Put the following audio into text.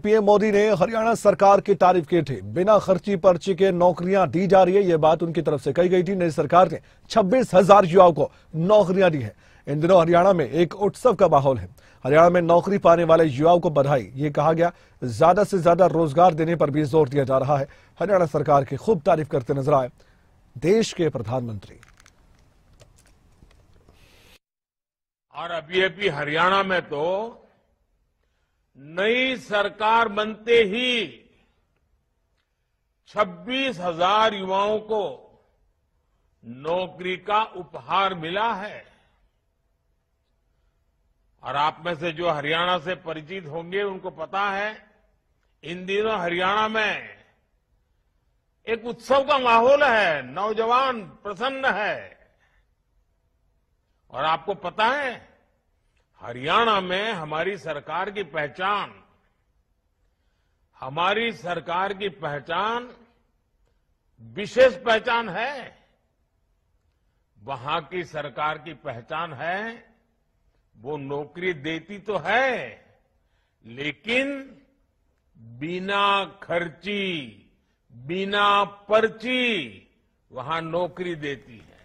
PM Modi ने हरियाणा सरकार की तारीफ की थी बिना खर्ची पर्ची के नौकरियां दी जा रही है यह बात उनकी तरफ से कही गई थी नई सरकार ने छब्बीस हजार युवाओं को नौकरियां दी है इन दिनों हरियाणा में एक उत्सव का माहौल है हरियाणा में नौकरी पाने वाले युवाओं को बधाई ये कहा गया ज्यादा से ज्यादा रोजगार देने पर भी जोर दिया जा रहा है हरियाणा सरकार की खूब तारीफ करते नजर आए देश के प्रधानमंत्री और अभी अभी हरियाणा में तो नई सरकार बनते ही छब्बीस हजार युवाओं को नौकरी का उपहार मिला है और आप में से जो हरियाणा से परिचित होंगे उनको पता है इन दिनों हरियाणा में एक उत्सव का माहौल है नौजवान प्रसन्न है और आपको पता है हरियाणा में हमारी सरकार की पहचान हमारी सरकार की पहचान विशेष पहचान है वहां की सरकार की पहचान है वो नौकरी देती तो है लेकिन बिना खर्ची बिना पर्ची वहां नौकरी देती है